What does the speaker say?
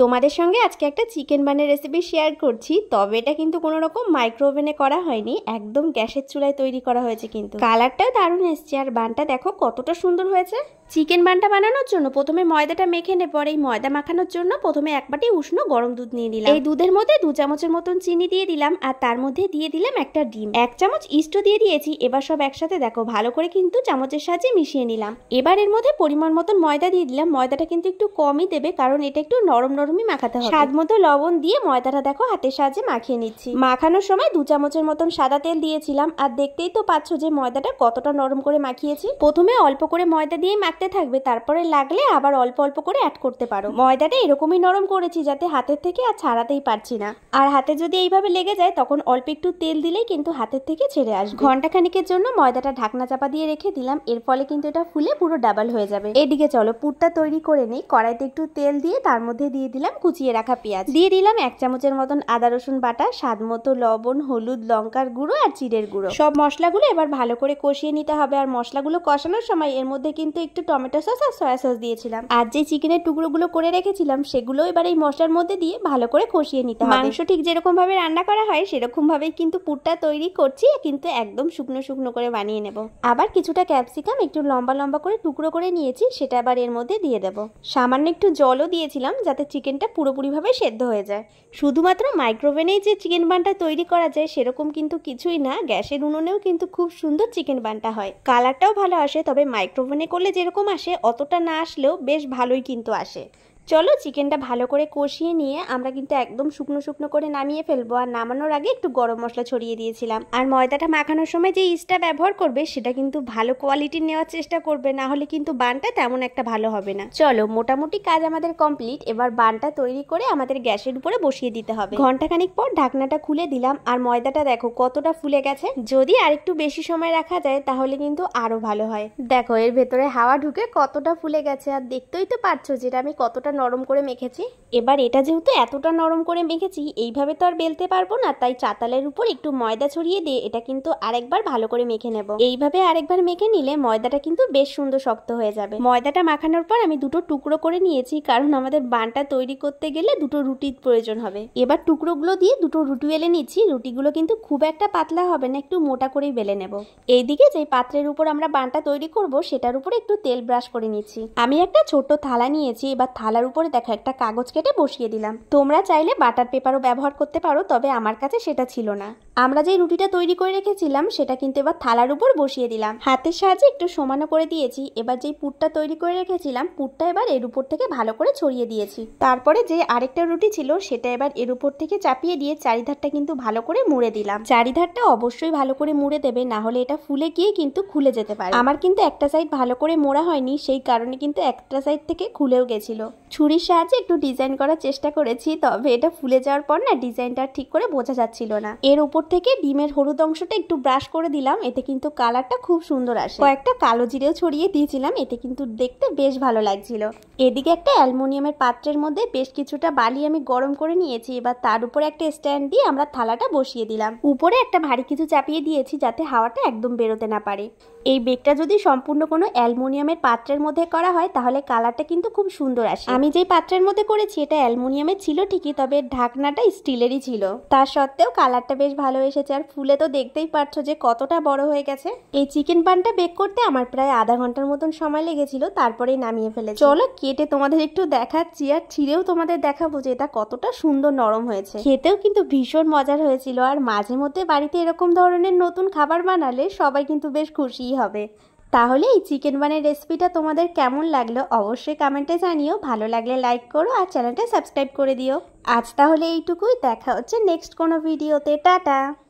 তোমাদের সঙ্গে আজকে একটা চিকেন বানের রেসিপি শেয়ার করছি তবে এটা কিন্তু কোনো রকম মাইক্রো করা হয়নি একদম গ্যাসের চুলায় তৈরি করা হয়েছে কিন্তু কালারটাও দারুণ এসছে আর বানটা দেখো কতটা সুন্দর হয়েছে চিকেন বানটা বানানোর জন্য প্রথমে ময়দাটা মেখে নে পরে এই ময়দা মাখানোর জন্য প্রথমে এক বাটি উষ্ণ গরম দুধ নিয়ে নিলাম এই দুধের মধ্যে দু চামচের মতন চিনি দিয়ে দিলাম আর তার মধ্যে দিয়ে দিলাম একটা ডিম এক চামচ ইস্ট দিয়ে দিয়েছি এবার সব একসাথে দেখো ভালো করে কিন্তু চামচের সাহায্যে মিশিয়ে নিলাম এবার এর মধ্যে পরিমাণ মতন ময়দা দিয়ে দিলাম ময়দাটা কিন্তু একটু কমই দেবে কারণ এটা একটু নরম নরমই মাখাতে হবে স্বাদ মতো লবণ দিয়ে ময়দাটা দেখো হাতের সাহায্যে মাখিয়ে নিচ্ছি মাখানোর সময় দু চামচের মতন সাদা তেল দিয়েছিলাম আর দেখতেই তো পাচ্ছ যে ময়দাটা কতটা নরম করে মাখিয়েছি প্রথমে অল্প করে ময়দা দিয়ে মাখ নাড়তে থাকবে তারপরে লাগলে আবার অল্প অল্প করে অ্যাড করতে পারো ময়দাটা এরকমই নরম করেছি যাতে হাতের থেকে আর ছাড়াতেই পারছি না আর হাতে যদি এইভাবে লেগে যায় তখন অল্প একটু তেল দিলেই কিন্তু হাতের থেকে ছেড়ে আসবে ঘন্টাখানিকের জন্য ময়দাটা ঢাকনা চাপা দিয়ে রেখে দিলাম এর ফলে কিন্তু এটা ফুলে পুরো ডাবল হয়ে যাবে এদিকে চলো পুরটা তৈরি করে নিই কড়াইতে একটু তেল দিয়ে তার মধ্যে দিয়ে দিলাম কুচিয়ে রাখা পেঁয়াজ দিয়ে দিলাম এক চামচের মতন আদা রসুন বাটা স্বাদ মতো লবণ হলুদ লঙ্কার গুঁড়ো আর চিড়ের গুঁড়ো সব মশলাগুলো এবার ভালো করে কষিয়ে নিতে হবে আর মশলাগুলো কষানোর সময় এর মধ্যে কিন্তু একটু টমেটো সস আর সয়া সস দিয়েছিলাম আর যে চিকেনের টুকরোগুলো করে রেখেছিলাম সেগুলো এবার এই মশলার মধ্যে দিয়ে ভালো করে কষিয়ে নিতে হবে মাংস ঠিক যেরকম ভাবে রান্না করা হয় সেরকম ভাবেই কিন্তু পুরটা তৈরি করছি কিন্তু একদম শুকনো শুকনো করে বানিয়ে নেব আবার কিছুটা ক্যাপসিকাম একটু লম্বা লম্বা করে টুকরো করে নিয়েছি সেটা আবার এর মধ্যে দিয়ে দেব সামান্য একটু জলও দিয়েছিলাম যাতে চিকেনটা পুরোপুরিভাবে সেদ্ধ হয়ে যায় শুধুমাত্র মাইক্রোওভেনেই যে চিকেন বানটা তৈরি করা যায় সেরকম কিন্তু কিছুই না গ্যাসের উনুনেও কিন্তু খুব সুন্দর চিকেন বানটা হয় কালারটাও ভালো আসে তবে মাইক্রোওভেনে করলে যেরকম যেরকম অতটা না আসলেও বেশ ভালোই কিন্তু আসে চলো চিকেনটা ভালো করে কষিয়ে নিয়ে আমরা কিন্তু একদম শুকনো শুকনো করে নামিয়ে ফেলবো আর নামানোর আগে একটু গরম মশলা ছড়িয়ে দিয়েছিলাম আর ময়দাটা মাখানোর সময় যে ইস্টটা ব্যবহার করবে সেটা কিন্তু ভালো কোয়ালিটির নেওয়ার চেষ্টা করবে না হলে কিন্তু বানটা তেমন একটা ভালো হবে না চলো মোটামুটি কাজ আমাদের কমপ্লিট এবার বানটা তৈরি করে আমাদের গ্যাসের উপরে বসিয়ে দিতে হবে ঘন্টাখানিক পর ঢাকনাটা খুলে দিলাম আর ময়দাটা দেখো কতটা ফুলে গেছে যদি আরেকটু বেশি সময় রাখা যায় তাহলে কিন্তু আরো ভালো হয় দেখো এর ভেতরে হাওয়া ঢুকে কতটা ফুলে গেছে আর দেখতেই তো পারছো যেটা আমি কতটা নরম করে মেখেছি এবার এটা যেহেতু এতটা নরম করে মেখেছি এইভাবে তো আর বেলতে পারবো না তাই চাতালের উপর একটু ময়দা ছড়িয়ে দিয়ে এটা কিন্তু আরেকবার ভালো করে মেখে নেব এইভাবে আরেকবার মেখে নিলে ময়দাটা কিন্তু বেশ সুন্দর শক্ত হয়ে যাবে ময়দাটা মাখানোর পর আমি দুটো টুকরো করে নিয়েছি কারণ আমাদের বানটা তৈরি করতে গেলে দুটো রুটির প্রয়োজন হবে এবার টুকরোগুলো দিয়ে দুটো রুটি বেলে নিচ্ছি রুটিগুলো কিন্তু খুব একটা পাতলা হবে না একটু মোটা করেই বেলে নেব এইদিকে যে পাত্রের উপর আমরা বানটা তৈরি করব সেটার উপর একটু তেল ব্রাশ করে নিচ্ছি আমি একটা ছোট্ট থালা নিয়েছি এবার থালার উপরে দেখো একটা কাগজ কেটে বসিয়ে দিলাম তোমরা চাইলে বাটার পেপারও ব্যবহার করতে পারো তবে আমার কাছে সেটা ছিল না আমরা যে রুটিটা তৈরি করে রেখেছিলাম সেটা কিন্তু এবার থালার উপর বসিয়ে দিলাম হাতের সাহায্যে একটু সমানো করে দিয়েছি এবার যেই পুটটা তৈরি করে রেখেছিলাম পুটটা এবার এর উপর থেকে ভালো করে ছড়িয়ে দিয়েছি তারপরে যে আরেকটা রুটি ছিল সেটা এবার এর উপর থেকে চাপিয়ে দিয়ে চারিধারটা কিন্তু ভালো করে মুড়ে দিলাম চারিধারটা অবশ্যই ভালো করে মুড়ে দেবে না হলে এটা ফুলে গিয়ে কিন্তু খুলে যেতে পারে আমার কিন্তু একটা সাইড ভালো করে মোড়া হয়নি সেই কারণে কিন্তু একটা সাইড থেকে খুলেও গেছিল ছুরির সাহায্যে একটু ডিজাইন করার চেষ্টা করেছি তবে এটা ফুলে যাওয়ার পর না ডিজাইনটা ঠিক করে বোঝা যাচ্ছিল না এর উপর থেকে ডিমের হলুদ অংশটা একটু ব্রাশ করে দিলাম এতে কিন্তু কালারটা খুব সুন্দর আসে কয়েকটা কালো জিরেও ছড়িয়ে দিয়েছিলাম এতে কিন্তু দেখতে বেশ ভালো লাগছিল এদিকে একটা অ্যালমোনিয়ামের পাত্রের মধ্যে বেশ কিছুটা বালি আমি গরম করে নিয়েছি এবার তার উপরে একটা স্ট্যান্ড দিয়ে আমরা থালাটা বসিয়ে দিলাম উপরে একটা ভারী কিছু চাপিয়ে দিয়েছি যাতে হাওয়াটা একদম বেরোতে না পারে এই বেগটা যদি সম্পূর্ণ কোনো অ্যালমোনিয়ামের পাত্রের মধ্যে করা হয় তাহলে কালারটা কিন্তু খুব সুন্দর আসে আমি যেই পাত্রের মধ্যে করেছি এটা অ্যালমোনিয়ামের ছিল ঠিকই তবে ঢাকনাটা স্টিলেরই ছিল তা সত্ত্বেও কালারটা বেশ ভালো ভালো এসেছে আর ফুলে তো দেখতেই পারছো যে কতটা বড় হয়ে গেছে এই চিকেন পানটা বেক করতে আমার প্রায় আধা ঘন্টার মতন সময় লেগেছিল তারপরে নামিয়ে ফেলে চলো কেটে তোমাদের একটু দেখাচ্ছি আর ছিঁড়েও তোমাদের দেখাবো যে এটা কতটা সুন্দর নরম হয়েছে খেতেও কিন্তু ভীষণ মজার হয়েছিল আর মাঝে মধ্যে বাড়িতে এরকম ধরনের নতুন খাবার বানালে সবাই কিন্তু বেশ খুশিই হবে তাহলে এই চিকেন বানের রেসিপিটা তোমাদের কেমন লাগলো অবশ্যই কমেন্টে জানিও ভালো লাগলে লাইক করো আর চ্যানেলটা সাবস্ক্রাইব করে দিও আজ তাহলে এইটুকুই দেখা হচ্ছে নেক্সট কোনো ভিডিওতে টাটা